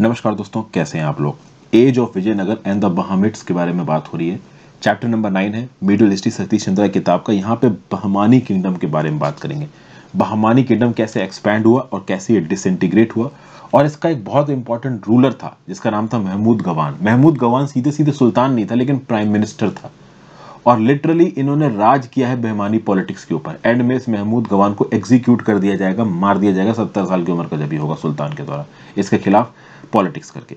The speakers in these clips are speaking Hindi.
नमस्कार दोस्तों कैसे हैं आप लोग age of Vijayanagar and the Bahmanids के बारे में बात हो रही है चैप्टर नंबर नाइन है मिडिल हिस्ट्री सतीश चंद्रा किताब का यहाँ पे बहमानी किंगडम के बारे में बात करेंगे बहमानी किंगडम कैसे एक्सपैंड हुआ और कैसे ये डिसइंटीग्रेट हुआ और इसका एक बहुत इंपॉर्टेंट रूलर था जिसका नाम था महमूद गवान महमूद गवान सीधे सीधे सुल्तान नहीं था लेकिन प्राइम मिनिस्टर था और लिटरली इन्होंने राज किया है बेमानी पॉलिटिक्स के ऊपर एंड में इस महमूद गवान को एग्जीक्यूट कर दिया जाएगा मार दिया जाएगा सत्तर साल की उम्र का जब भी होगा सुल्तान के द्वारा इसके खिलाफ पॉलिटिक्स करके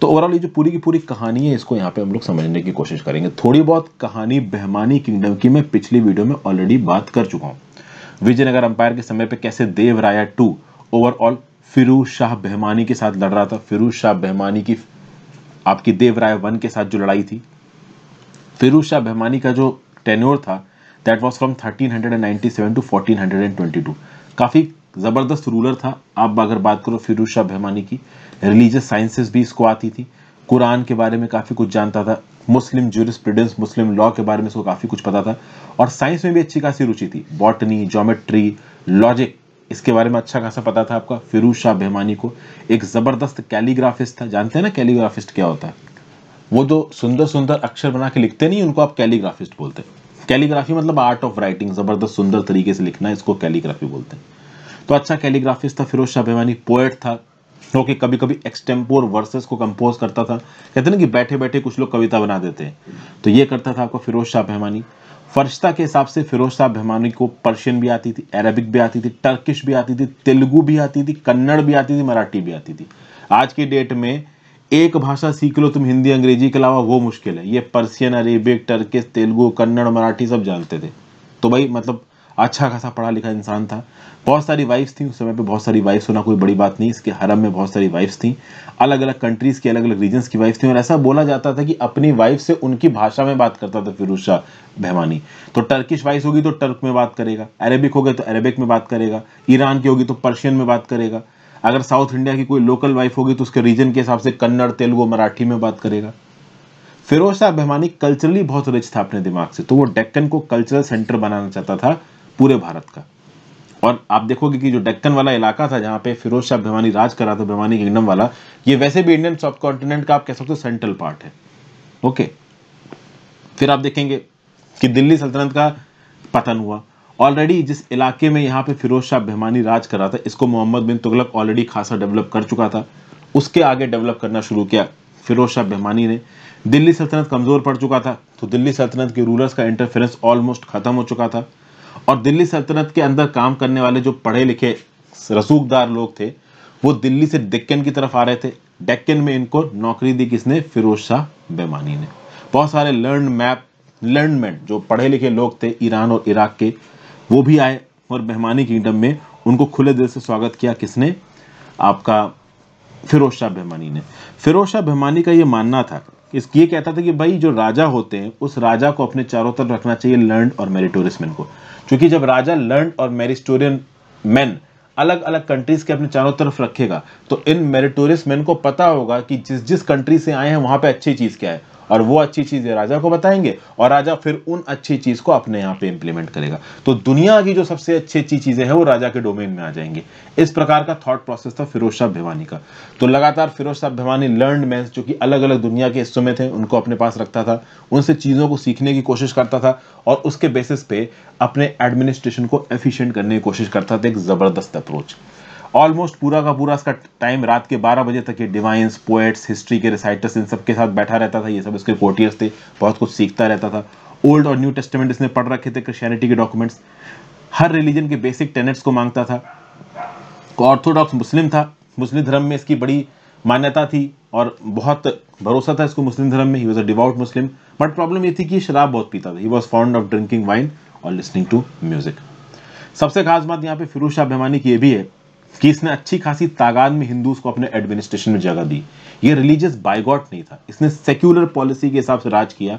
तो ओवरऑल ये जो पूरी की पूरी कहानी है इसको यहाँ पे हम लोग समझने की कोशिश करेंगे थोड़ी बहुत कहानी बहमानी किंगडम की मैं पिछली वीडियो में ऑलरेडी बात कर चुका हूँ विजयनगर अंपायर के समय पे कैसे देवराया टू ओवरऑल फिरोज शाह बहमानी के साथ लड़ रहा था फिरोज शाह बहमानी की आपकी राय वन के साथ जो लड़ाई थी फिर शाह बहमानी का जो टेन्योर था that was from thirteen hundred and seven to fourteen hundred and twenty two काफ़ी ज़बरदस्त रूलर था आप अगर बात करो फिरोज शाह बहमानी की रिलीजियस साइंसेस भी इसको आती थी कुरान के बारे में काफ़ी कुछ जानता था मुस्लिम जूरिस्प्रूडेंस मुस्लिम लॉ के बारे में इसको काफ़ी कुछ पता था और साइंस में भी अच्छी खासी रुचि थी बॉटनी जोमेट्री लॉजिक इसके बारे में अच्छा खासा पता था आपका फिरोज शाह बहमानी को एक ज़बरदस्त कैलीग्राफिस्ट था जानते हैं ना कैलीग्राफिस्ट क्या होता है वो जो सुंदर सुंदर अक्षर बना के लिखते नहीं उनको आप कैलीग्राफिस्ट बोलते हैं कैलीग्राफी मतलब आर्ट ऑफ राइटिंग ज़बरदस्त सुंदर तरीके से लिखना इसको कैलीग्राफी बोलते हैं तो अच्छा कैलीग्राफिस्ट था फिरोज शाह बेमानी पोएट था जो कि कभी कभी एक्सटेम्पोर वर्सेस को कंपोज करता था कहते ना कि बैठे बैठे कुछ लोग कविता बना देते हैं तो ये करता था आपका फिरोज शाह बहमानी फरिश्ता के हिसाब से फिरोज शाह बहमानी को पर्शियन भी आती थी अरबिक भी आती थी टर्किश भी आती थी तेलुगु भी आती थी कन्नड़ भी आती थी मराठी भी आती थी आज की डेट में एक भाषा सीख लो तुम हिंदी अंग्रेजी के अलावा वो मुश्किल है ये Persian Arabic Turkish Telugu Kannada Marathi सब जानते थे तो भाई मतलब अच्छा खासा पढ़ा लिखा इंसान था बहुत सारी वाइफ्स थी उस समय पे बहुत सारी वाइफ्स होना कोई बड़ी बात नहीं इसके हरम में बहुत सारी वाइफ्स थी अलग अलग कंट्रीज की अलग अलग रीजन की वाइफ थी और ऐसा बोला जाता था कि अपनी वाइफ से उनकी भाषा में बात करता था फिरोज शाह बहमानी तो टर्किश वाइफ होगी तो टर्क में बात करेगा अरेबिक हो गए तो अरेबिक में बात करेगा ईरान की होगी तो पर्शियन में बात करेगा अगर साउथ इंडिया की कोई लोकल वाइफ होगी तो उसके रीजन के हिसाब से कन्नड़ तेलुगु मराठी में बात करेगा फिरोज शाह अभिमानी कल्चरली बहुत रिच था अपने दिमाग से तो वो डेक्कन को कल्चरल सेंटर बनाना चाहता था पूरे भारत का और आप देखोगे कि जो डेक्कन वाला इलाका था जहाँ पे फिरोज शाह अभिमानी राज कर रहा था अभिमानी किंगडम वाला ये वैसे भी इंडियन सब कॉन्टिनेंट का आप कह सकते हो सेंट्रल पार्ट है ओके फिर आप देखेंगे कि दिल्ली सल्तनत का पतन हुआ ऑलरेडी जिस इलाके में यहाँ पे फिरोज शाह बहमानी राज कर रहा था इसको मोहम्मद बिन तुगलक ऑलरेडी खासा डेवलप कर चुका था उसके आगे डेवलप करना शुरू किया फिरोज शाह बहमानी ने दिल्ली सल्तनत कमज़ोर पड़ चुका था तो दिल्ली सल्तनत के रूलर्स का इंटरफेरेंस ऑलमोस्ट ख़त्म हो चुका था और दिल्ली सल्तनत के अंदर काम करने वाले जो पढ़े लिखे रसूखदार लोग थे वो दिल्ली से डेक्कन की तरफ आ रहे थे डेक्कन में इनको नौकरी दी किसने फिरोज शाह बेमानी ने बहुत सारे लर्न मैप लर्न मैन जो पढ़े लिखे लोग थे ईरान और इराक के वो भी आए और बहमानी किंगडम में उनको खुले दिल से स्वागत किया किसने आपका फिरोज शाह बहमानी ने फिरोज शाह बहमानी का ये मानना था इस ये कहता था कि भाई जो राजा होते हैं उस राजा को अपने चारों तरफ रखना चाहिए लर्न और मेरिटोरियस मैन को क्योंकि जब राजा लर्न और मेरिस्टोरियन मैन अलग अलग कंट्रीज के अपने चारों तरफ रखेगा तो इन मेरिटोरियस मैन को पता होगा कि जिस जिस कंट्री से आए हैं वहां पे अच्छी चीज क्या है और वो अच्छी चीज़ें राजा को बताएंगे और राजा फिर उन अच्छी चीज़ को अपने यहाँ पे इम्प्लीमेंट करेगा तो दुनिया की जो सबसे अच्छी अच्छी चीज़ें हैं वो राजा के डोमेन में आ जाएंगे इस प्रकार का थॉट प्रोसेस था फिरोज शाह भिवानी का तो लगातार फिरोज शाह भिवानी लर्न मैं जो कि अलग अलग दुनिया के हिस्सों में थे उनको अपने पास रखता था उनसे चीज़ों को सीखने की कोशिश करता था और उसके बेसिस पे अपने एडमिनिस्ट्रेशन को एफिशियंट करने की कोशिश करता था एक ज़बरदस्त अप्रोच ऑलमोस्ट पूरा का पूरा इसका टाइम रात के 12 बजे तक ये डिवाइंस पोएट्स हिस्ट्री के रिसाइटर्स इन सब के साथ बैठा रहता था ये सब इसके कोटियर्स थे बहुत कुछ सीखता रहता था ओल्ड और न्यू टेस्टमेंट इसने पढ़ रखे थे क्रिश्चियनिटी के डॉक्यूमेंट्स हर रिलीजन के बेसिक टेनेट्स को मांगता था ऑर्थोडॉक्स मुस्लिम था मुस्लिम धर्म में इसकी बड़ी मान्यता थी और बहुत भरोसा था इसको मुस्लिम धर्म में ही was a devout Muslim but problem ये थी कि शराब बहुत पीता था ही was fond of drinking wine और लिसनिंग टू म्यूजिक सबसे खास बात यहाँ पे फिरोज शाह बहमानी की ये भी है कि इसने अच्छी खासी तागाद में हिंदूज को अपने एडमिनिस्ट्रेशन में जगह दी ये रिलीजियस बाइगॉट नहीं था इसने सेक्युलर पॉलिसी के हिसाब से राज किया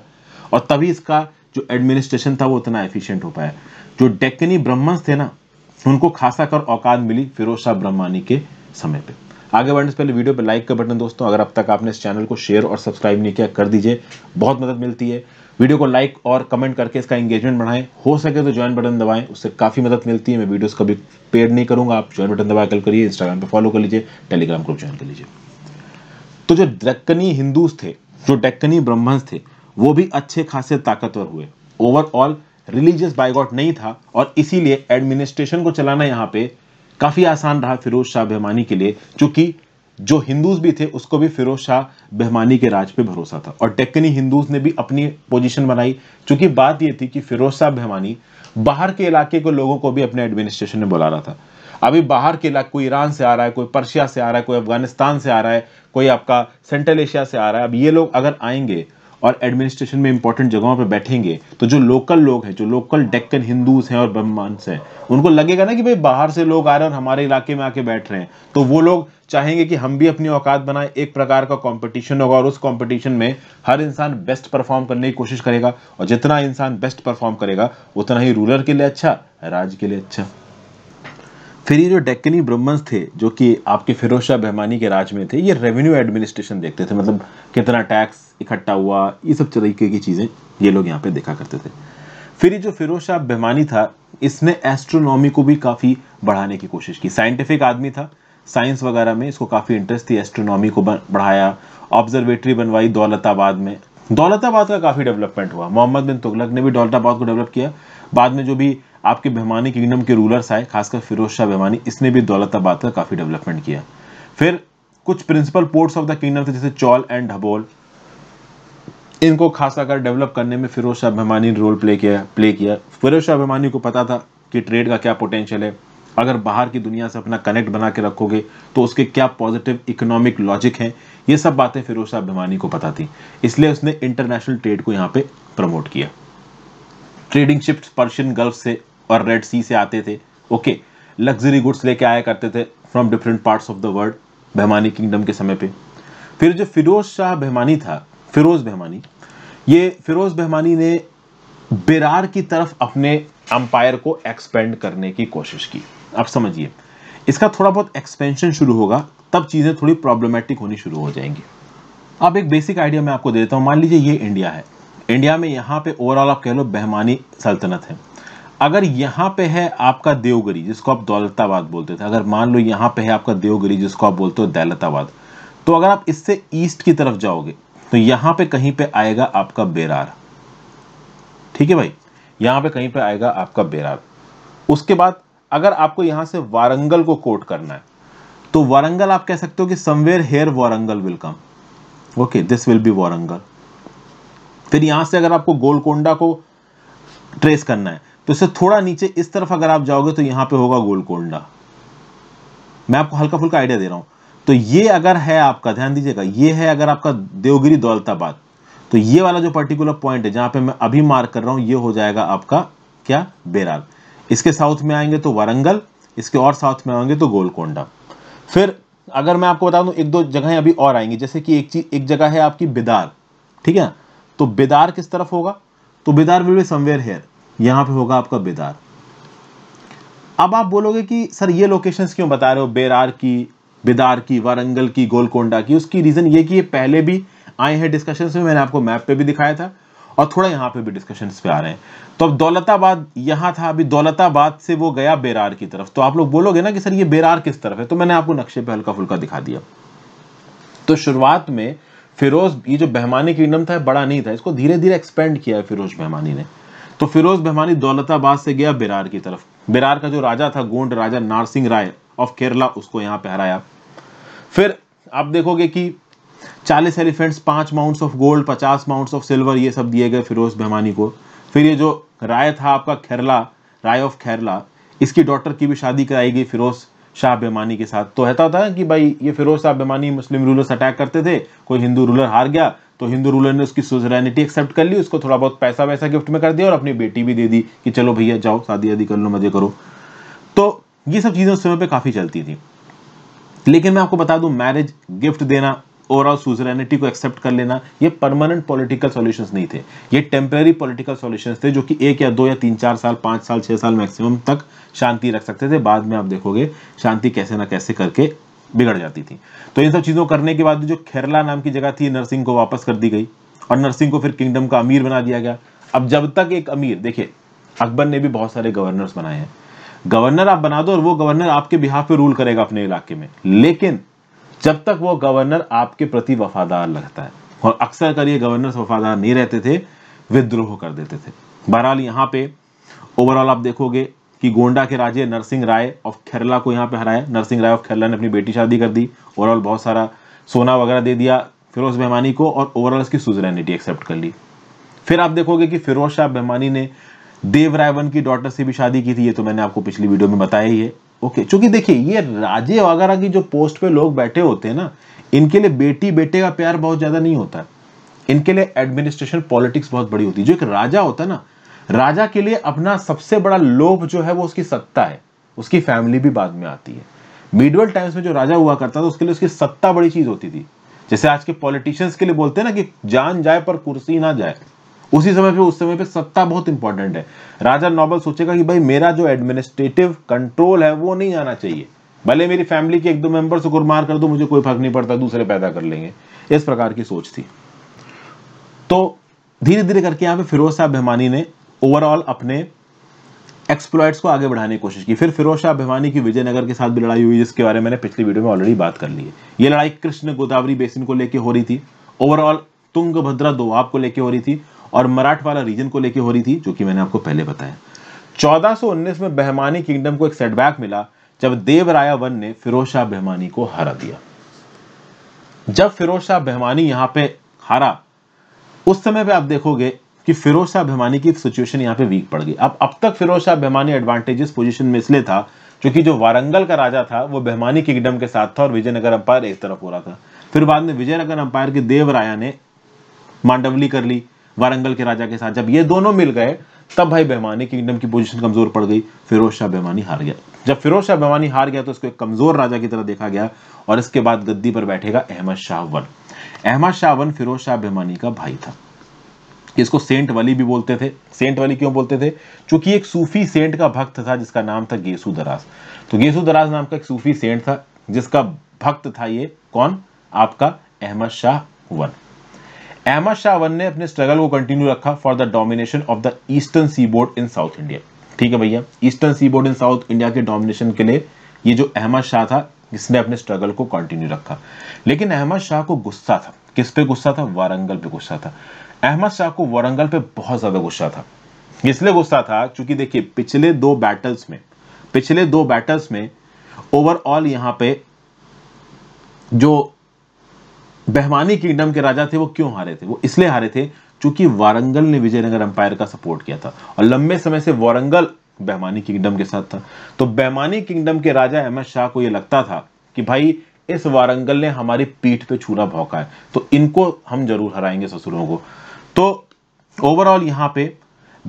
और तभी इसका जो एडमिनिस्ट्रेशन था वो उतना एफिशिएंट हो पाया जो डेक्कनी ब्राह्मण्स थे ना उनको खासा कर औकात मिली फिरोज शाह ब्रह्मानी के समय पर आगे बढ़ने से पहले वीडियो पर लाइक का बटन दोस्तों अगर अब तक आपने इस चैनल को शेयर और सब्सक्राइब नहीं किया कर दीजिए बहुत मदद मिलती है वीडियो को लाइक और कमेंट करके इसका एंगेजमेंट बढ़ाएं हो सके तो ज्वाइन बटन दबाएं उससे काफ़ी मदद मिलती है मैं वीडियोस कभी पेड नहीं करूंगा आप ज्वाइन बटन दबा कल करिए इंस्टाग्राम पे फॉलो कर लीजिए टेलीग्राम ग्रुप ज्वाइन कर लीजिए तो जो दक्कनी हिंदूज थे जो डक्कनी ब्राह्मण्स थे वो भी अच्छे खासे ताकतवर हुए ओवरऑल रिलीजियस बाइगॉट नहीं था और इसीलिए एडमिनिस्ट्रेशन को चलाना यहाँ पे काफ़ी आसान रहा फिरोज शाह बहमानी के लिए चूंकि जो हिंदूज भी थे उसको भी फिरोज शाह बहमानी के राज पे भरोसा था और टेक्नी हिंदूज ने भी अपनी पोजीशन बनाई चूंकि बात यह थी कि फिरोज शाह बहमानी बाहर के इलाके को लोगों को भी अपने एडमिनिस्ट्रेशन में बुला रहा था अभी बाहर के इलाके कोई ईरान से आ रहा है कोई पर्शिया से आ रहा है कोई अफगानिस्तान से आ रहा है कोई आपका सेंट्रल एशिया से आ रहा है अब ये लोग अगर आएंगे और एडमिनिस्ट्रेशन में इंपॉर्टेंट जगहों पर बैठेंगे तो जो लोकल लोग हैं जो लोकल डेक्कन हिंदूज हैं और ब्रह्मांस हैं उनको लगेगा ना कि भाई बाहर से लोग आ रहे हैं और हमारे इलाके में आके बैठ रहे हैं तो वो लोग चाहेंगे कि हम भी अपनी औकात बनाए एक प्रकार का कॉम्पिटिशन होगा और उस कॉम्पिटिशन में हर इंसान बेस्ट परफॉर्म करने की कोशिश करेगा और जितना इंसान बेस्ट परफॉर्म करेगा उतना ही रूरल के लिए अच्छा राज्य के लिए अच्छा फिर ये जो डेक्कनी ब्रह्मंस थे जो कि आपके फिरोज शाह बहमानी के राज में थे ये रेवेन्यू एडमिनिस्ट्रेशन देखते थे मतलब कितना टैक्स इकट्ठा हुआ ये सब तरीके की चीज़ें ये लोग यहाँ पे देखा करते थे फिर ये जो फिरोज शाह बहमानी था इसने एस्ट्रोनॉमी को भी काफ़ी बढ़ाने की कोशिश की साइंटिफिक आदमी था साइंस वगैरह में इसको काफ़ी इंटरेस्ट थी एस्ट्रोनॉमी को बढ़ाया ऑब्जर्वेटरी बनवाई दौलताबाद में दौलताबाद का काफ़ी डेवलपमेंट हुआ मोहम्मद बिन तुगलक ने भी दौलताबाद को डेवलप किया बाद में जो भी आपके बहमानी किंगडम के रूलर्स आए खासकर फिरोज शाह बहमानी इसने भी दौलताबाद का काफ़ी डेवलपमेंट किया फिर कुछ principal ports of the kingdom थे जैसे चौल एंड ढबोल इनको खासा कर डेवलप करने में फिरोज शाह बहमानी ने रोल प्ले किया प्ले किया फिरोज शाह बहमानी को पता था कि ट्रेड का क्या पोटेंशियल है अगर बाहर की दुनिया से अपना कनेक्ट बना के रखोगे तो उसके क्या पॉजिटिव इकोनॉमिक लॉजिक हैं ये सब बातें फिरोज शाह बहमानी को पता थी इसलिए उसने इंटरनेशनल ट्रेड को यहाँ पे प्रमोट किया ट्रेडिंग शिप्स पर्शियन गल्फ से और रेड सी से आते थे ओके लग्जरी गुड्स लेके आया करते थे from different parts of the world Bahmani kingdom के समय पे फिर जो फिरोज शाह बहमानी था फिरोज बहमानी ये फिरोज बहमानी ने बिरार की तरफ अपने अंपायर को एक्सपेंड करने की कोशिश की अब समझिए इसका थोड़ा बहुत एक्सपेंशन शुरू होगा तब चीज़ें थोड़ी प्रॉब्लमेटिक होनी शुरू हो जाएंगी अब एक बेसिक आइडिया मैं आपको दे देता हूँ मान लीजिए ये इंडिया है इंडिया में यहाँ पे ओवरऑल आप कह लो बहमानी सल्तनत है अगर यहां पे है आपका देवगरी जिसको आप दौलताबाद बोलते थे अगर मान लो यहां पे है आपका देवगरी जिसको आप बोलते हो दौलताबाद तो अगर आप इससे ईस्ट की तरफ जाओगे तो यहां पे कहीं पे आएगा आपका बेरार ठीक है भाई यहां पे कहीं पे आएगा आपका बेरार उसके बाद अगर आपको यहां से वारंगल को कोट करना है तो वारंगल आप कह सकते हो कि somewhere here Warangal will come okay this will be Warangal फिर यहां से अगर आपको गोलकोंडा को ट्रेस करना है तो इससे थोड़ा नीचे इस तरफ अगर आप जाओगे तो यहां पे होगा गोलकोंडा मैं आपको हल्का फुल्का आइडिया दे रहा हूं तो ये अगर है आपका ध्यान दीजिएगा ये है अगर आपका देवगिरी दौलताबाद तो ये वाला जो पर्टिकुलर पॉइंट है जहां पे मैं अभी मार्क कर रहा हूं ये हो जाएगा आपका क्या बेराल इसके साउथ में आएंगे तो वारंगल इसके और साउथ में आएंगे तो गोलकोंडा फिर अगर मैं आपको बता दूं एक दो जगह अभी और आएंगी जैसे कि एक चीज एक जगह है आपकी बेदार ठीक है तो बेदार किस तरफ होगा तो बेदार विल बी समवेयर हेयर यहाँ पे होगा आपका बेदार अब आप बोलोगे कि सर ये लोकेशंस क्यों बता रहे हो बेरार की बेदार की वारंगल की गोलकोंडा की उसकी रीज़न ये कि ये पहले भी आए हैं डिस्कशन में मैंने आपको मैप पे भी दिखाया था और थोड़ा यहां पे भी डिस्कशन पे आ रहे हैं तो अब दौलताबाद यहां था अभी दौलताबाद से वो गया बेरार की तरफ तो आप लोग बोलोगे ना कि सर ये बेरार किस तरफ है तो मैंने आपको नक्शे पे हल्का फुल्का दिखा दिया तो शुरुआत में फिरोज ये जो बहमानी किंगडम था बड़ा नहीं था इसको धीरे धीरे एक्सपेंड किया है फिरोज बहमानी ने तो फिरोज बहमानी दौलताबाद से गया बिरार की तरफ बिरार का जो राजा था गोंड राजा नारसिंह राय ऑफ केरला उसको यहाँ पे हराया फिर आप देखोगे कि चालीस एलिफेंट्स पांच माउंट्स ऑफ गोल्ड पचास माउंट्स ऑफ सिल्वर ये सब दिए गए फिरोज बहमानी को फिर ये जो राय था आपका खेरला राय ऑफ खेरला इसकी डॉटर की भी शादी कराई गई फिरोज शाह बेमानी के साथ तो रहता था कि भाई ये फिरोज शाह बेमानी मुस्लिम रूलर्स अटैक करते थे कोई हिंदू रूलर हार गया तो हिंदू रूलर ने उसकी सुजरैनिटी एक्सेप्ट कर ली उसको थोड़ा बहुत पैसा वैसा गिफ्ट में कर दिया और अपनी बेटी भी दे दी कि चलो भैया जाओ शादी आदि कर लो मजे करो तो ये सब चीज़ें उस समय पर काफ़ी चलती थी लेकिन मैं आपको बता दूं मैरिज गिफ्ट देना ओवरऑल सुजरेनिटी को एक्सेप्ट कर लेना ये परमानेंट पॉलिटिकल सॉल्यूशंस नहीं थे ये टेम्परेरी पॉलिटिकल सॉल्यूशंस थे जो कि एक या दो या तीन चार साल पाँच साल छः साल मैक्सिमम तक शांति रख सकते थे बाद में आप देखोगे शांति कैसे ना कैसे करके बिगड़ जाती थी तो इन सब चीज़ों करने के बाद जो खेरला नाम की जगह थी नर्सिंग को वापस कर दी गई और नर्सिंग को फिर किंगडम का अमीर बना दिया गया अब जब तक एक अमीर देखिए अकबर ने भी बहुत सारे गवर्नर्स बनाए हैं गवर्नर आप बना दो और वो गवर्नर आपके बिहार पे रूल करेगा अपने इलाके में लेकिन जब तक वो गवर्नर आपके प्रति वफादार लगता है और अक्सर कर ये गवर्नर वफादार नहीं रहते थे विद्रोह कर देते थे बहरहाल यहाँ पे ओवरऑल आप देखोगे कि गोंडा के राजे नरसिंह राय ऑफ खेरला को यहाँ पे हराया नरसिंह राय ऑफ खेरला ने अपनी बेटी शादी कर दी ओवरऑल बहुत सारा सोना वगैरह दे दिया फिरोज बहमानी को और ओवरऑल इसकी सुजरेनिटी एक्सेप्ट कर ली फिर आप देखोगे कि फिरोज शाह बहमानी ने देव रायवन की डॉटर से भी शादी की थी ये तो मैंने आपको पिछली वीडियो में बताया ही है ओके चूंकि देखिए ये राजे वगैरह की जो पोस्ट पे लोग बैठे होते हैं ना इनके लिए बेटी बेटे का प्यार बहुत ज्यादा नहीं होता इनके लिए एडमिनिस्ट्रेशन पॉलिटिक्स बहुत बड़ी होती है जो एक राजा होता है ना राजा के लिए अपना सबसे बड़ा लोभ जो है वो उसकी सत्ता है उसकी फैमिली भी बाद में आती है मिडवल टाइम्स में जो राजा हुआ करता था उसके लिए उसकी सत्ता बड़ी चीज होती थी जैसे आज के पॉलिटिशियंस के लिए बोलते हैं ना कि जान जाए पर कुर्सी ना जाए उसी समय पे उस समय पे सत्ता बहुत इंपॉर्टेंट है राजा नॉबल सोचेगा कि भाई मेरा जो एडमिनिस्ट्रेटिव कंट्रोल है वो नहीं आना चाहिए भले मेरी फैमिली के एक दो मेंबर से गुरमार कर दो मुझे कोई फर्क नहीं पड़ता दूसरे पैदा कर लेंगे इस प्रकार की सोच थी तो धीरे धीरे करके यहाँ पे फिरोज शाह बहमानी ने ओवरऑल अपने एक्सप्लॉयट्स को आगे बढ़ाने की कोशिश की फिर फिरोज शाह अभिमानी की विजयनगर के साथ भी लड़ाई हुई जिसके बारे में मैंने पिछली वीडियो में ऑलरेडी बात कर ली है ये लड़ाई कृष्ण गोदावरी बेसिन को लेकर हो रही थी ओवरऑल तुंगभद्रा दो आपको लेके हो रही थी और मराठवाला रीजन को लेकर हो रही थी जो कि मैंने आपको पहले बताया 1419 में बहमानी किंगडम को एक सेटबैक मिला जब देवराया वन ने फिरोज शाह बहमानी को हरा दिया जब फिरोज शाह बहमानी यहां पे हारा उस समय पे आप देखोगे कि फिरोज शाह बहमानी की सिचुएशन यहां पे वीक पड़ गई अब अब तक फिरोज शाह बहमानी एडवांटेजेस पोजीशन में इसलिए था क्योंकि जो वारंगल का राजा था वो बहमानी किंगडम के साथ था और विजयनगर अंपायर एक तरफ हो रहा था फिर बाद में विजयनगर अंपायर के देवराया ने मांडवली कर ली वारंगल के राजा के साथ जब ये दोनों मिल गए तब भाई बहमानी किंगडम की पोजीशन कमजोर पड़ गई फिरोज शाह बहमानी हार गया जब फिरोज शाह बहमानी हार गया तो इसको एक कमजोर राजा की तरह देखा गया और इसके बाद गद्दी पर बैठेगा अहमद शाह वन अहमद शाह वन फिरोज शाह बहमानी का भाई था इसको सेंट वली भी बोलते थे सेंट वली क्यों बोलते थे चूंकि एक सूफी सेंट का भक्त था जिसका नाम था गेसू दराज तो गेसू दराज नाम का एक सूफी सेंट था जिसका भक्त था ये कौन आपका अहमद शाह वन अहमद शाहवन ने अपने स्ट्रगल को कंटिन्यू रखा for the domination of the eastern seaboard in South India ठीक है भैया eastern seaboard in South India के डोमिनेशन के लिए ये जो अहमद शाह था इसने अपने स्ट्रगल को कंटिन्यू रखा लेकिन अहमद शाह को गुस्सा था किस पे गुस्सा था वारंगल पे गुस्सा था अहमद शाह को वारंगल पे बहुत ज्यादा गुस्सा था इसलिए गुस्सा था क्योंकि देखिए पिछले दो बैटल्स में पिछले दो बैटल्स में ओवरऑल यहां पे जो बहमानी किंगडम के राजा थे वो क्यों हारे थे वो इसलिए हारे थे क्योंकि वारंगल ने विजयनगर एम्पायर का सपोर्ट किया था और लंबे समय से वारंगल बहमानी किंगडम के साथ था तो बहमानी किंगडम के राजा अहमद शाह को ये लगता था कि भाई इस वारंगल ने हमारी पीठ पे छूरा भौका है तो इनको हम जरूर हराएंगे ससुरों को तो ओवरऑल यहाँ पे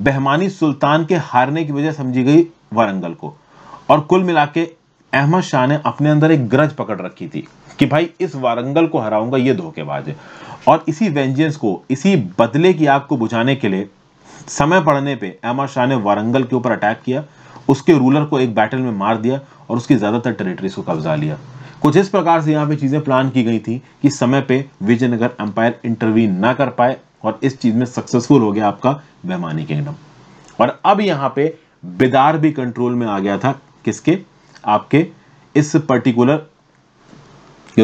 बहमानी सुल्तान के हारने की वजह समझी गई वारंगल को और कुल मिला के अहमद शाह ने अपने अंदर एक ग्रज पकड़ रखी थी कि भाई इस वारंगल को हराऊंगा ये धोखेबाज है और इसी वेंजेंस को इसी बदले की आग को बुझाने के लिए समय पड़ने पे अहमद शाह ने वारंगल के ऊपर अटैक किया उसके रूलर को एक बैटल में मार दिया और उसकी ज़्यादातर टेरिटरीज को कब्जा लिया कुछ इस प्रकार से यहाँ पे चीज़ें प्लान की गई थी कि समय पे विजयनगर एम्पायर इंटरवीन ना कर पाए और इस चीज़ में सक्सेसफुल हो गया आपका वैमानी किंगडम और अब यहाँ पे बिदार भी कंट्रोल में आ गया था किसके आपके इस पर्टिकुलर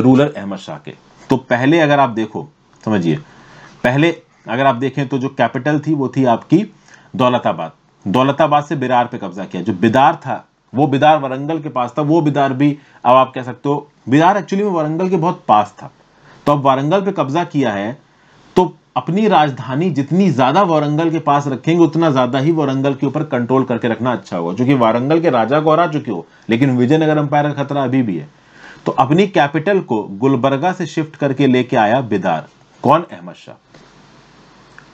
रूलर अहमद शाह के तो पहले अगर आप देखो समझिए पहले अगर आप देखें तो जो कैपिटल थी वो थी आपकी दौलताबाद दौलताबाद से बिरार पे कब्जा किया जो बिदार था वो बिदार वरंगल के पास था वो बिदार भी अब आप कह सकते हो बिदार एक्चुअली में वरंगल के बहुत पास था तो अब वारंगल पे कब्जा किया है अपनी राजधानी जितनी ज्यादा वारंगल के पास रखेंगे उतना ज्यादा ही वारंगल के ऊपर कंट्रोल करके रखना अच्छा होगा क्योंकि वारंगल के राजा को हरा चुके हो लेकिन विजयनगर अंपायर का खतरा अभी भी है तो अपनी कैपिटल को गुलबर्गा से शिफ्ट करके लेके आया बिदार कौन अहमद शाह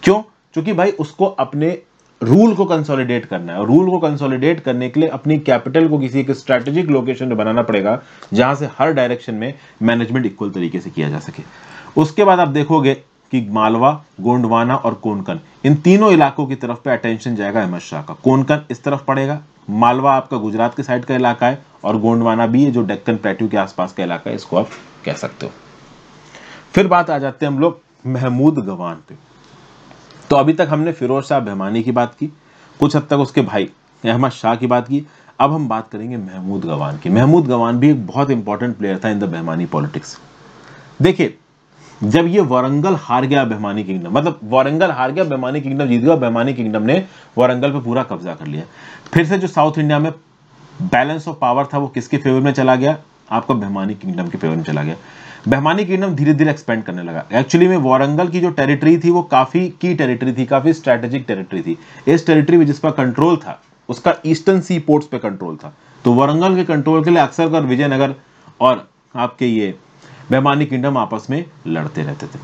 क्यों क्योंकि भाई उसको अपने रूल को कंसोलिडेट करना है और रूल को कंसोलिडेट करने के लिए अपनी कैपिटल को किसी एक स्ट्रेटेजिक लोकेशन में बनाना पड़ेगा जहां से हर डायरेक्शन में मैनेजमेंट इक्वल तरीके से किया जा सके उसके बाद आप देखोगे कि मालवा गोंडवाना और कोनकन इन तीनों इलाकों की तरफ पे अटेंशन जाएगा अहमद शाह का कोनकन इस तरफ पड़ेगा मालवा आपका गुजरात के साइड का इलाका है और गोंडवाना भी है जो डेक्कन प्लेट्यू के आसपास का इलाका है इसको आप कह सकते हो फिर बात आ जाते हैं हम लोग महमूद गवान पे तो अभी तक हमने फिरोज शाह बहमानी की बात की कुछ हद तक उसके भाई अहमद शाह की बात की अब हम बात करेंगे महमूद गवान की महमूद गवान भी एक बहुत इंपॉर्टेंट प्लेयर था इन द बहमानी पॉलिटिक्स देखिए जब ये वारंगल हार गया बहमानी किंगडम मतलब वारंगल हार गया बहमानी किंगडम जीत गया बहमानी किंगडम ने वारंगल पे पूरा कब्जा कर लिया फिर से जो साउथ इंडिया में बैलेंस ऑफ पावर था वो किसके फेवर में चला गया आपका बहमानी किंगडम के फेवर में चला गया बहमानी किंगडम धीरे धीरे एक्सपेंड करने लगा एक्चुअली में वारंगल की जो टेरिटरी थी वो काफ़ी की टेरिटरी थी काफ़ी स्ट्रेटेजिक टेरिटरी थी इस टेरिटरी में जिस पर कंट्रोल था उसका ईस्टर्न सी पोर्ट्स पे कंट्रोल था तो वारंगल के कंट्रोल के लिए अक्सर कर विजयनगर और आपके ये बहमानी किंगडम आपस में लड़ते रहते थे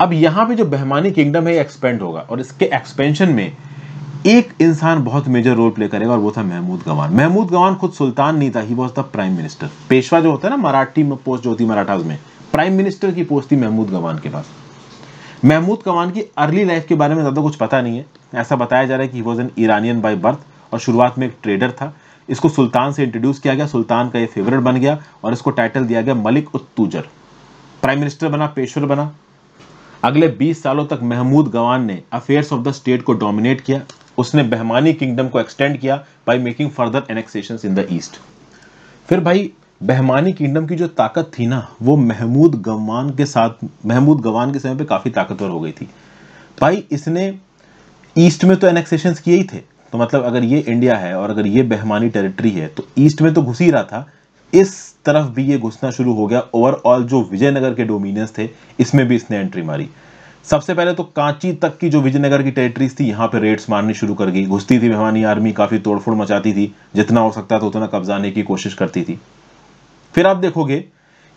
अब यहाँ पे जो बहमानी किंगडम है एक्सपेंड होगा और इसके एक्सपेंशन में एक इंसान बहुत मेजर रोल प्ले करेगा और वो था महमूद गवान महमूद गवान खुद सुल्तान नहीं था ही was the prime minister Peshwa जो होता है ना मराठी में पोस्ट जो होती है में प्राइम मिनिस्टर की पोस्ट थी महमूद गवान के पास महमूद गवान की अर्ली लाइफ के बारे में ज़्यादा कुछ पता नहीं है ऐसा बताया जा रहा है कि he was an Iranian by birth और शुरुआत में एक ट्रेडर था इसको सुल्तान से इंट्रोड्यूस किया गया सुल्तान का ये फेवरेट बन गया और इसको टाइटल दिया गया मलिक उत्तूजर प्राइम मिनिस्टर बना पेशवर बना अगले 20 सालों तक महमूद गवान ने अफेयर्स ऑफ द स्टेट को डोमिनेट किया उसने बहमानी किंगडम को एक्सटेंड किया by making further annexation in the east फिर भाई बहमानी किंगडम की जो ताकत थी ना वो महमूद गवान के साथ महमूद गवान के समय पे काफ़ी ताकतवर हो गई थी भाई इसने ईस्ट में तो एनेक्सेशन किए ही थे तो मतलब अगर ये इंडिया है और अगर ये बहमानी टेरिटरी है तो ईस्ट में तो घुस ही रहा था इस तरफ भी ये घुसना शुरू हो गया ओवरऑल जो विजयनगर के डोमिनियंस थे इसमें भी इसने एंट्री मारी सबसे पहले तो कांची तक की जो विजयनगर की टेरिटरीज थी यहाँ पे रेड्स मारनी शुरू कर गई घुसती थी मेहमानी आर्मी काफ़ी तोड़फोड़ मचाती थी जितना हो सकता था उतना कब्जाने की कोशिश करती थी फिर आप देखोगे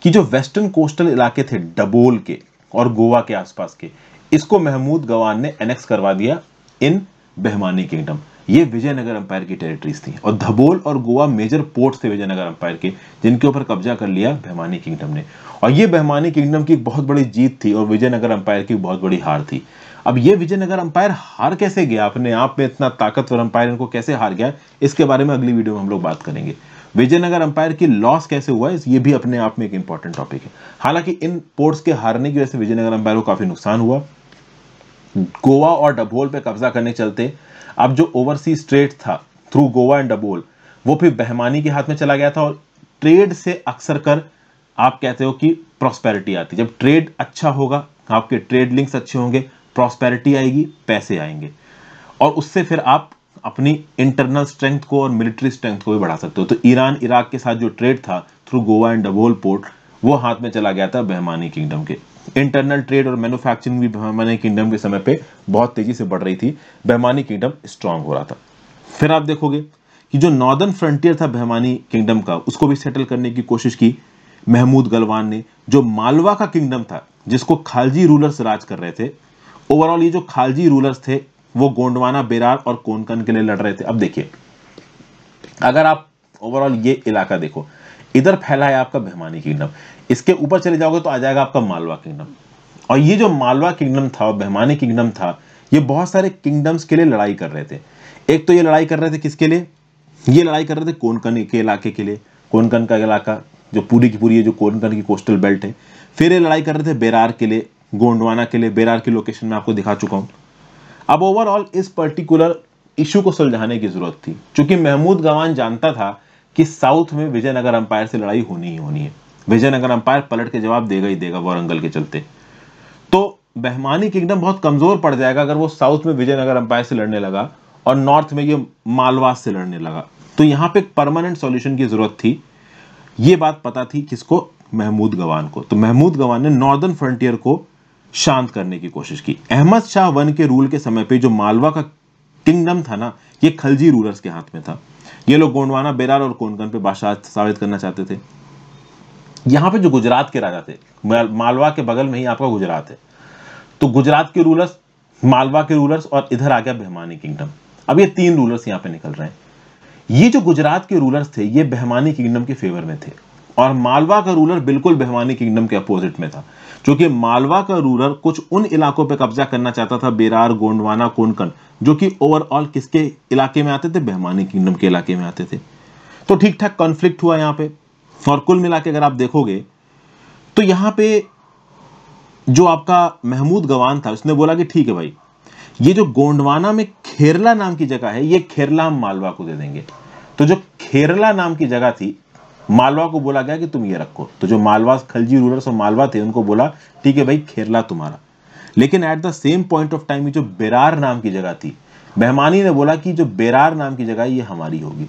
कि जो वेस्टर्न कोस्टल इलाके थे डबोल के और गोवा के आसपास के इसको महमूद गवान ने एनेक्स करवा दिया इन बहमानी किंगडम ये विजयनगर अंपायर की टेरिटरीज थी और धबोल और गोवा मेजर पोर्ट थे विजयनगर अंपायर के जिनके ऊपर कब्जा कर लिया बहमानी किंगडम ने और ये बहमानी किंगडम की बहुत बड़ी जीत थी और विजयनगर अंपायर की बहुत बड़ी हार थी अब ये विजयनगर अंपायर हार कैसे गया अपने आप में इतना ताकतवर अंपायर इनको कैसे हार गया इसके बारे में अगली वीडियो में हम लोग बात करेंगे विजयनगर अंपायर की लॉस कैसे हुआ है ये भी अपने आप में एक इंपॉर्टेंट टॉपिक है हालांकि इन पोर्ट्स के हारने की वजह से विजयनगर अंपायर को काफी नुकसान हुआ गोवा और डबोल पे कब्जा करने चलते अब जो ओवरसीज ट्रेड था थ्रू गोवा एंड डबोल वो फिर बहमानी के हाथ में चला गया था और ट्रेड से अक्सर कर आप कहते हो कि प्रॉस्पेरिटी आती जब ट्रेड अच्छा होगा आपके ट्रेड लिंक्स अच्छे होंगे प्रॉस्पेरिटी आएगी पैसे आएंगे और उससे फिर आप अपनी इंटरनल स्ट्रेंथ को और मिलिट्री स्ट्रेंथ को भी बढ़ा सकते हो तो ईरान इराक के साथ जो ट्रेड था through Goa and Dabhol port वो हाथ में चला गया था बहमानी किंगडम के इंटरनल ट्रेड और मैन्युफैक्चरिंग भी बहमानी किंगडम के समय पे बहुत तेजी से बढ़ रही थी बहमानी किंगडम स्ट्रांग हो रहा था फिर आप देखोगे कि जो नॉर्दर्न फ्रंटियर था बहमानी किंगडम का उसको भी सेटल करने की कोशिश की महमूद गलवान ने जो मालवा का किंगडम था जिसको खालजी रूलर्स राज कर रहे थे ओवरऑल ये जो खालजी रूलर्स थे वो गोंडवाना बेरार और कोनकन के लिए लड़ रहे थे अब देखिए अगर आप ओवरऑल ये इलाका देखो इधर फैला है आपका बहमानी किंगडम इसके ऊपर चले जाओगे तो आ जाएगा आपका मालवा किंगडम और ये जो मालवा किंगडम था बहमानी किंगडम था ये बहुत सारे किंगडम्स के लिए लड़ाई कर रहे थे एक तो ये लड़ाई कर रहे थे किसके लिए ये लड़ाई कर रहे थे कोनकन के इलाके के लिए कोनकन का इलाका जो पूरी की पूरी है जो कोनकन की कोस्टल बेल्ट है फिर ये लड़ाई कर रहे थे बेरार के लिए गोंडवाना के लिए बेरार की लोकेशन में आपको दिखा चुका हूँ अब ओवरऑल इस पर्टिकुलर इशू को सुलझाने की जरूरत थी क्योंकि महमूद गवान जानता था कि साउथ में विजयनगर अंपायर से लड़ाई होनी ही होनी है विजयनगर अंपायर पलट के जवाब देगा ही देगा वारंगल के चलते तो बहमानी किंगडम बहुत कमजोर पड़ जाएगा अगर वो साउथ में विजयनगर अंपायर से लड़ने लगा और नॉर्थ में ये मालवा से लड़ने लगा तो यहां पे परमानेंट सॉल्यूशन की जरूरत थी ये बात पता थी किसको महमूद गवान को तो महमूद गवान ने नॉर्दर्न फ्रंटियर को शांत करने की कोशिश की अहमद शाह वन के रूल के समय पे जो मालवा का किंगडम था ना ये खलजी रूलर्स के हाथ में था ये लोग गोंडवाना बेरार और कोनकन पे बादशाह साबित करना चाहते थे यहाँ पे जो गुजरात के राजा थे मालवा के बगल में ही आपका गुजरात है तो गुजरात के रूलर्स मालवा के रूलर्स और इधर आ गया बहमानी किंगडम अब ये तीन रूलर्स यहाँ पे निकल रहे हैं ये जो गुजरात के रूलर्स थे ये बहमानी किंगडम के फेवर में थे और मालवा का रूलर बिल्कुल बहमानी किंगडम के अपोजिट में था क्योंकि मालवा का रूरल कुछ उन इलाकों पर कब्जा करना चाहता था बेरार गोंडवाना कोनकन जो कि ओवरऑल किसके इलाके में आते थे बहमानी किंगडम के इलाके में आते थे तो ठीक ठाक कॉन्फ्लिक्ट हुआ यहाँ पे और कुल मिला के अगर आप देखोगे तो यहाँ पे जो आपका महमूद गवान था उसने बोला कि ठीक है भाई ये जो गोंडवाना में खेरला नाम की जगह है ये खेरला हम मालवा को दे देंगे तो जो खेरला नाम की जगह थी मालवा को बोला गया कि तुम ये रखो तो जो मालवा खलजी रूलर्स और मालवा थे उनको बोला ठीक है भाई खेरला तुम्हारा लेकिन at the same point of time जो बेरार नाम की जगह थी बहमानी ने बोला कि जो बेरार नाम की जगह ये हमारी होगी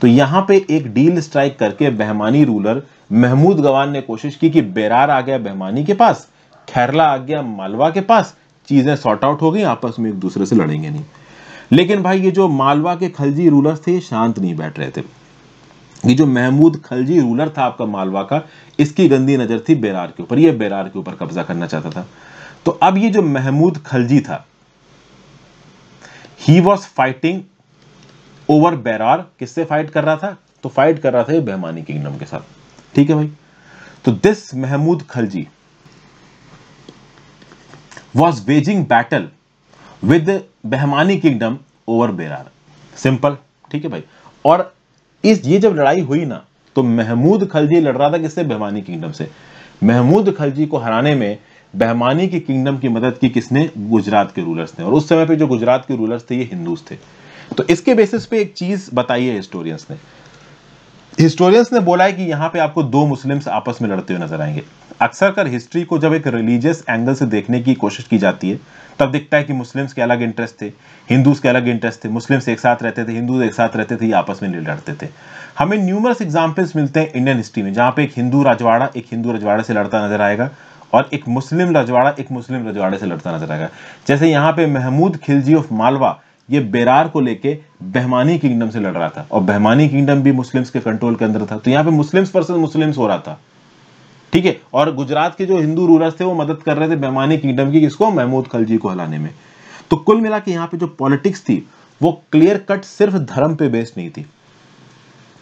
तो यहां पे एक डील स्ट्राइक करके बहमानी रूलर महमूद गवान ने कोशिश की कि बेरार आ गया बहमानी के पास खैरला आ गया मालवा के पास चीज़ें सॉर्ट आउट हो गई आपस में एक दूसरे से लड़ेंगे नहीं लेकिन भाई ये जो मालवा के खलजी रूलर्स थे शांत नहीं बैठ रहे थे ये जो महमूद खलजी रूलर था आपका मालवा का इसकी गंदी नज़र थी बेरार के ऊपर ये बेरार के ऊपर कब्जा करना चाहता था तो अब ये जो महमूद खलजी था ही वॉज फाइटिंग ओवर बेरार किससे फाइट कर रहा था तो फाइट कर रहा था ये बहमानी किंगडम के साथ ठीक है भाई तो this Mahmud Khalji was waging battle with Bahmani kingdom over Berar simple ठीक है भाई और इस ये जब लड़ाई हुई ना तो महमूद खलजी लड़ रहा था किससे बहमानी किंगडम से महमूद खलजी को हराने में बहमानी की किंगडम की मदद की किसने गुजरात के रूलर्स ने और उस समय पे जो गुजरात के रूलर्स थे ये हिंदूज थे तो इसके बेसिस पे एक चीज बताई है हिस्टोरियंस ने हिस्टोरियंस ने बोला है कि यहां पे आपको दो मुस्लिम्स आपस में लड़ते हुए नजर आएंगे अक्सर कर हिस्ट्री को जब एक रिलीजियस एंगल से देखने की कोशिश की जाती है तब दिखता है कि मुस्लिम्स के अलग इंटरेस्ट थे हिंदूज के अलग इंटरेस्ट थे मुस्लिम्स एक साथ रहते थे हिंदूज एक साथ रहते थे ये आपस में लड़ते थे हमें न्यूमरस एग्जाम्पल्स मिलते हैं इंडियन हिस्ट्री में जहां पे एक हिंदू राजवाड़ा एक हिंदू रजवाड़े से लड़ता नजर आएगा और एक मुस्लिम रजवाड़ा एक मुस्लिम रजवाड़े से लड़ता नजर आएगा जैसे यहाँ पे महमूद खिलजी ऑफ मालवा ये बेरार को लेके बहमानी किंगडम से लड़ रहा था और बहमानी किंगडम भी मुस्लिम्स के कंट्रोल के अंदर था तो यहाँ पे मुस्लिम्स वर्सेज मुस्लिम्स हो रहा था ठीक है और गुजरात के जो हिंदू रूलर्स थे वो मदद कर रहे थे बहमानी किंगडम की किसको महमूद खलजी को हलाने में तो कुल मिला के यहाँ पे जो पॉलिटिक्स थी वो क्लियर कट सिर्फ धर्म पे बेस्ड नहीं थी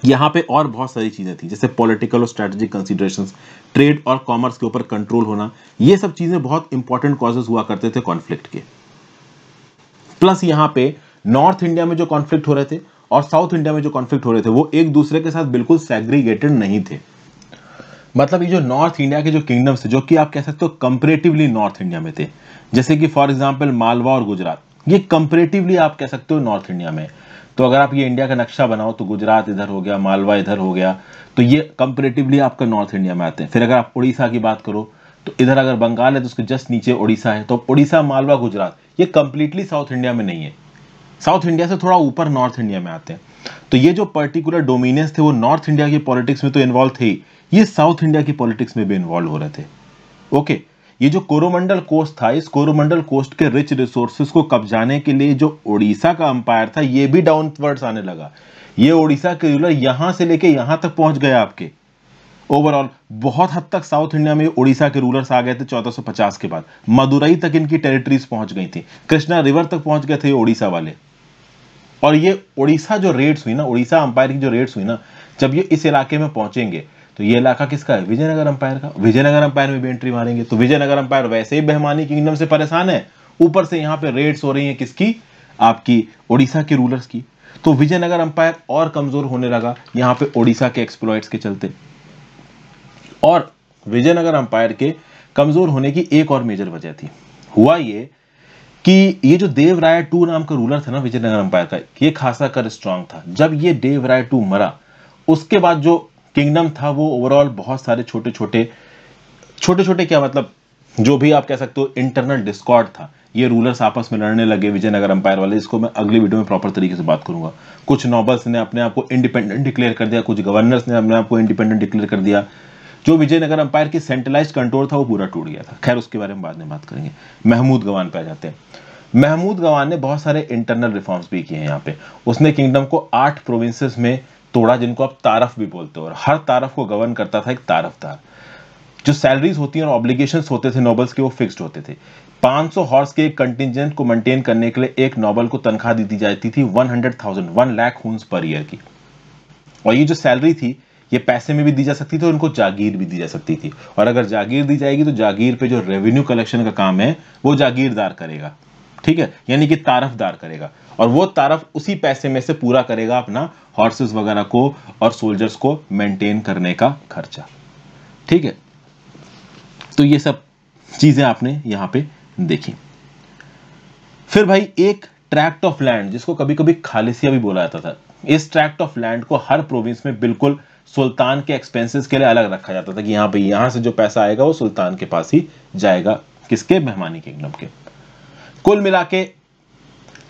यहाँ पे और बहुत सारी चीज़ें थी जैसे पॉलिटिकल और स्ट्रेटेजिक कंसिडरेशन ट्रेड और कॉमर्स के ऊपर कंट्रोल होना ये सब चीज़ें बहुत इंपॉर्टेंट कॉजेज हुआ करते थे कॉन्फ्लिक्ट के प्लस यहाँ पे नॉर्थ इंडिया में जो कॉन्फ्लिक्ट हो रहे थे और साउथ इंडिया में जो कॉन्फ्लिक्ट हो रहे थे वो एक दूसरे के साथ बिल्कुल सेग्रीगेटेड नहीं थे मतलब ये जो नॉर्थ इंडिया के जो किंगडम्स थे जो कि आप कह सकते हो कंपेरेटिवली नॉर्थ इंडिया में थे जैसे कि फॉर एग्जाम्पल मालवा और गुजरात ये कंपेरेटिवली आप कह सकते हो नॉर्थ इंडिया में तो अगर आप ये इंडिया का नक्शा बनाओ तो गुजरात इधर हो गया मालवा इधर हो गया तो ये कंपेरेटिवली आपका नॉर्थ इंडिया में आते हैं फिर अगर आप उड़ीसा की बात करो तो इधर अगर बंगाल है तो उसके जस्ट नीचे उड़ीसा है तो उड़ीसा मालवा गुजरात ये कंप्लीटली साउथ इंडिया में नहीं है साउथ इंडिया से थोड़ा ऊपर नॉर्थ इंडिया में आते हैं तो ये जो पर्टिकुलर डोमिनियंस थे वो नॉर्थ इंडिया की पॉलिटिक्स में तो इन्वॉल्व थे ये साउथ इंडिया की पॉलिटिक्स में भी इन्वॉल्व हो रहे थे ओके ये जो कोरोमंडल कोस्ट था इस कोरोमंडल कोस्ट के रिच रिसोर्सेस को कब्जाने के लिए जो उड़ीसा का अंपायर था ये भी डाउनवर्ड्स आने लगा ये उड़ीसा के रूलर यहां से लेके यहां तक पहुंच गया आपके ओवरऑल बहुत हद तक साउथ इंडिया में ओडिशा के रूलर्स आ गए थे 1450 के बाद मदुरई तक इनकी टेरिटरीज पहुंच गई थी कृष्णा रिवर तक पहुंच गए थे ओडिशा वाले और ये ओडिशा जो रेड्स हुई ना ओडिशा अंपायर की जो रेड्स हुई ना जब ये इस इलाके में पहुंचेंगे तो ये इलाका किसका है विजयनगर अंपायर का विजयनगर अंपायर में भी एंट्री मारेंगे तो विजयनगर अंपायर वैसे ही बहमानी किंगडम से परेशान है ऊपर से यहाँ पे रेड्स हो रही हैं किसकी आपकी ओडिशा के रूलर्स की तो विजयनगर अंपायर और कमजोर होने लगा यहां पे ओडिशा के एक्सप्लॉइट्स के चलते और विजयनगर अंपायर के कमजोर होने की एक और मेजर वजह थी हुआ ये कि ये जो देव राय टू नाम का रूलर था ना विजयनगर अंपायर का ये खासा कर स्ट्रांग था जब ये देव राय टू मरा उसके बाद जो किंगडम था वो ओवरऑल बहुत सारे छोटे छोटे छोटे छोटे क्या मतलब जो भी आप कह सकते हो इंटरनल डिस्कॉर्ड था ये रूलर्स आपस में लड़ने लगे विजयनगर अंपायर वाले इसको मैं अगली वीडियो में प्रॉपर तरीके से बात करूंगा कुछ नॉबल्स ने अपने आप को इंडिपेंडेंट डिक्लेयर कर दिया कुछ गवर्नर्स ने अपने आप को इंडिपेंडेंट डिक्लेयर कर दिया जो विजयनगर अंपायर की सेंट्रलाइज कंट्रोल था वो पूरा टूट गया था खैर उसके बारे में बाद में बात करेंगे महमूद गवान पे आ जाते हैं महमूद गवान ने बहुत सारे इंटरनल रिफॉर्म्स भी किए हैं यहाँ पे उसने किंगडम को आठ प्रोविंसेस में तोड़ा जिनको आप तारफ भी बोलते हो और हर तारफ को गवर्न करता था एक तारफदार जो सैलरीज होती हैं और ऑब्लिगेशन होते थे नोबल्स के वो फिक्स्ड होते थे 500 हॉर्स के कंटिजेंट को मेंटेन करने के लिए एक नोबल को तनख्वाह दी जाती थी one hundred thousand one lakh per year की और ये जो सैलरी थी ये पैसे में भी दी जा सकती थी और उनको जागीर भी दी जा सकती थी और अगर जागीर दी जाएगी तो जागीर पे जो रेवेन्यू कलेक्शन का काम है वो जागीरदार करेगा ठीक है यानी कि तारफदार करेगा और वो तारफ उसी पैसे में से पूरा करेगा अपना हॉर्सेस वगैरह को और सोल्जर्स को मेंटेन करने का खर्चा ठीक है तो ये सब चीजें आपने यहाँ पे देखी फिर भाई एक ट्रैक्ट ऑफ लैंड जिसको कभी कभी खालिसिया भी बोला जाता था इस ट्रैक्ट ऑफ लैंड को हर प्रोविंस में बिल्कुल सुल्तान के एक्सपेंसेस के लिए अलग रखा जाता था कि यहाँ पे यहां से जो पैसा आएगा वो सुल्तान के पास ही जाएगा किसके मेहमानी किंगडम के कुल मिला के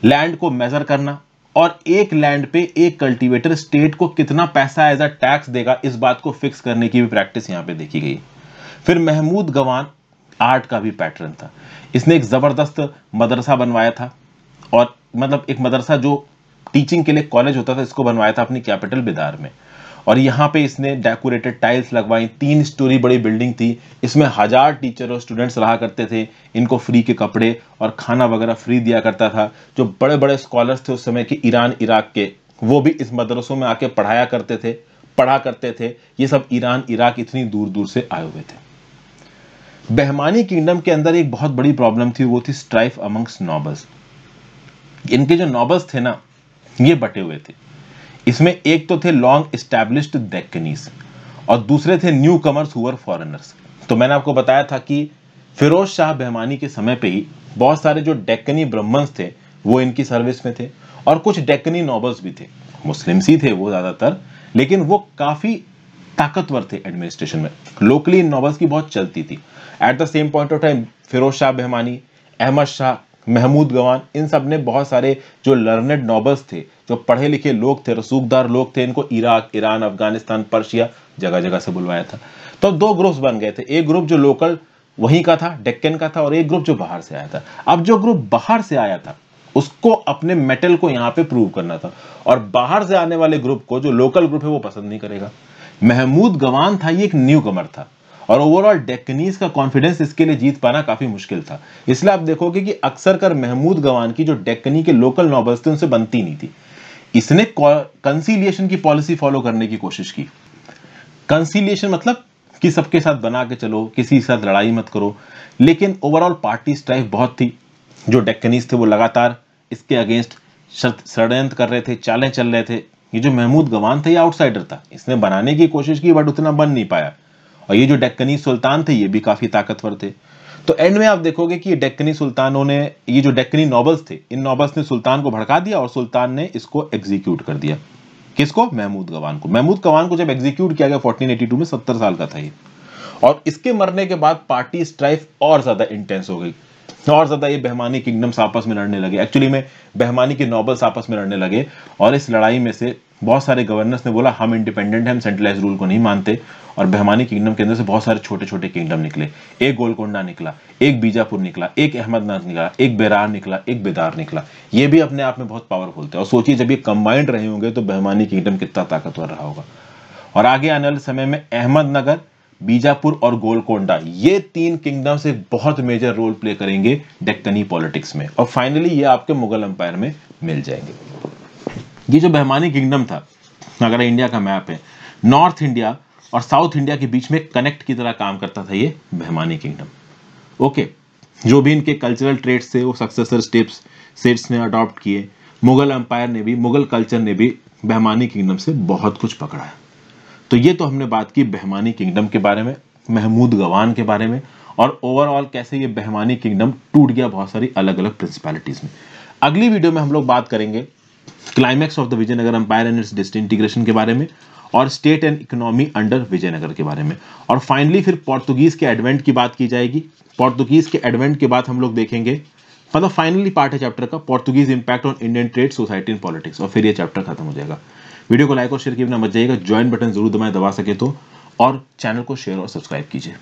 लैंड को मेजर करना और एक लैंड पे एक कल्टीवेटर स्टेट को कितना पैसा एज अ टैक्स देगा इस बात को फिक्स करने की भी प्रैक्टिस यहाँ पे देखी गई फिर महमूद गवान आर्ट का भी पैटर्न था इसने एक ज़बरदस्त मदरसा बनवाया था और मतलब एक मदरसा जो टीचिंग के लिए कॉलेज होता था इसको बनवाया था अपनी कैपिटल बिदार में और यहाँ पे इसने डेकोरेटेड टाइल्स लगवाई तीन स्टोरी बड़ी बिल्डिंग थी इसमें हजार टीचर और स्टूडेंट्स रहा करते थे इनको फ्री के कपड़े और खाना वगैरह फ्री दिया करता था जो बड़े बड़े स्कॉलर्स थे उस समय के ईरान इराक के वो भी इस मदरसों में आके पढ़ाया करते थे पढ़ा करते थे ये सब ईरान इराक इतनी दूर दूर से आए हुए थे बहमानी किंगडम के अंदर एक बहुत बड़ी प्रॉब्लम थी वो थी स्ट्राइफ अमंग्स नॉबल्स इनके जो नॉबल्स थे ना ये बटे हुए थे इसमें एक तो थे लॉन्ग इस्टेब्लिश्ड दैकनीस और दूसरे थे न्यू कमर्स हुअर फॉरनर्स तो मैंने आपको बताया था कि फिरोज शाह बहमानी के समय पे ही बहुत सारे जो डेक्कनी ब्रह्मंस थे वो इनकी सर्विस में थे और कुछ डेक्कनी नॉबल्स भी थे मुस्लिम्स ही थे वो ज़्यादातर लेकिन वो काफ़ी ताकतवर थे एडमिनिस्ट्रेशन में लोकली इन नॉबल्स की बहुत चलती थी at the same point of time Firoz Shah Bahmani Ahmad Shah Mahmud Gawan इन सब ने बहुत सारे जो लर्नेड नॉबल्स थे जो तो पढ़े लिखे लोग थे रसूखदार लोग थे इनको इराक ईरान अफगानिस्तान पर्शिया जगह जगह से बुलवाया था तो दो ग्रुप्स बन गए थे एक ग्रुप जो लोकल वहीं का था डेक्कन का था और एक ग्रुप जो बाहर से आया था अब जो ग्रुप बाहर से आया था उसको अपने मेटल को यहाँ पे प्रूव करना था और बाहर से आने वाले ग्रुप को जो लोकल ग्रुप है वो पसंद नहीं करेगा महमूद गवान था ये एक न्यू कमर था और ओवरऑल डेक्कनीज का कॉन्फिडेंस इसके लिए जीत पाना काफी मुश्किल था इसलिए आप देखोगे कि अक्सर कर महमूद गवान की जो डेक्कनी के लोकल नॉबल्स थे उनसे बनती नहीं थी इसने कंसीलिएशन की पॉलिसी फॉलो करने की कोशिश की कंसीलिएशन मतलब कि सबके साथ बना के चलो किसी के साथ लड़ाई मत करो लेकिन ओवरऑल पार्टी स्ट्राइफ बहुत थी जो डेक्कनीस थे वो लगातार इसके अगेंस्ट षडयंत्र कर रहे थे चालें चल रहे थे ये जो महमूद गवान थे ये आउटसाइडर था इसने बनाने की कोशिश की बट उतना बन नहीं पाया और ये जो डेक्कनी सुल्तान थे ये भी काफ़ी ताकतवर थे तो एंड में आप देखोगे कि डेक्नी सुल्तानों ने ये जो डेक्नी नॉबल्स थे इन नॉबल्स ने सुल्तान को भड़का दिया और सुल्तान ने इसको एग्जीक्यूट कर दिया किसको महमूद गवान को महमूद गवान को जब एग्जीक्यूट किया गया 1482 में 70 साल का था ये और इसके मरने के बाद पार्टी स्ट्राइफ और ज्यादा इंटेंस हो गई और ज्यादा ये बहमानी किंगडम्स आपस में लड़ने लगे एक्चुअली में बहमानी के नॉबल्स आपस में लड़ने लगे और इस लड़ाई में से बहुत सारे गवर्नर्स ने बोला हम इंडिपेंडेंट हैं हम सेंट्रलाइज रूल को नहीं मानते और बहमानी किंगडम के अंदर से बहुत सारे छोटे छोटे किंगडम निकले एक गोलकोंडा निकला एक बीजापुर निकला एक अहमदनाथ निकला एक बेरार निकला एक बेदार निकला ये भी अपने आप में बहुत पावरफुल थे और सोचिए जब ये कंबाइंड रहे होंगे तो बहमानी किंगडम कितना ताकतवर रहा होगा और आगे आने वाले समय में अहमदनगर बीजापुर और गोलकोंडा ये तीन किंगडम से बहुत मेजर रोल प्ले करेंगे डेक्कनी पॉलिटिक्स में और फाइनली ये आपके मुगल एम्पायर में मिल जाएंगे ये जो बहमानी किंगडम था अगर इंडिया का मैप है नॉर्थ इंडिया और साउथ इंडिया के बीच में कनेक्ट की तरह काम करता था ये बहमानी किंगडम ओके जो भी इनके कल्चरल ट्रेड्स थे वो सक्सेसर स्टेप्स सेट्स ने अडॉप्ट किए मुगल एम्पायर ने भी मुगल कल्चर ने भी बहमानी किंगडम से बहुत कुछ पकड़ा है तो ये तो हमने बात की बहमानी किंगडम के बारे में महमूद गवान के बारे में और ओवरऑल कैसे ये बहमानी किंगडम टूट गया बहुत सारी अलग अलग प्रिंसिपैलिटीज में अगली वीडियो में हम लोग बात करेंगे climax of the Vijayanagar empire and its disintegration के बारे में और state and economy under Vijayanagar के बारे में और फाइनली फिर पोर्तुगीज के एडवेंट की बात की जाएगी पोर्तुगीज के एडवेंट के बाद हम लोग देखेंगे मतलब फाइनली पार्ट है चैप्टर का Portuguese impact on Indian trade society in politics और फिर ये चैप्टर खत्म हो जाएगा वीडियो को लाइक और शेयर बना मत जाइएगा ज्वाइन बटन जरूर दबाए दबा सके तो और चैनल को शेयर और सब्सक्राइब कीजिए